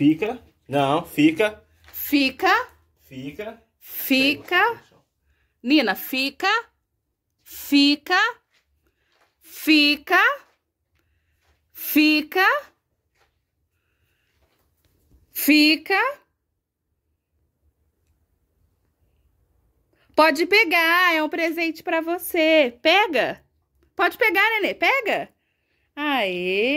Fica. Não, fica. Fica. Fica. Fica. Nina, fica. Fica. Fica. Fica. Fica. Pode pegar, é um presente para você. Pega. Pode pegar, Nenê, pega. Aê.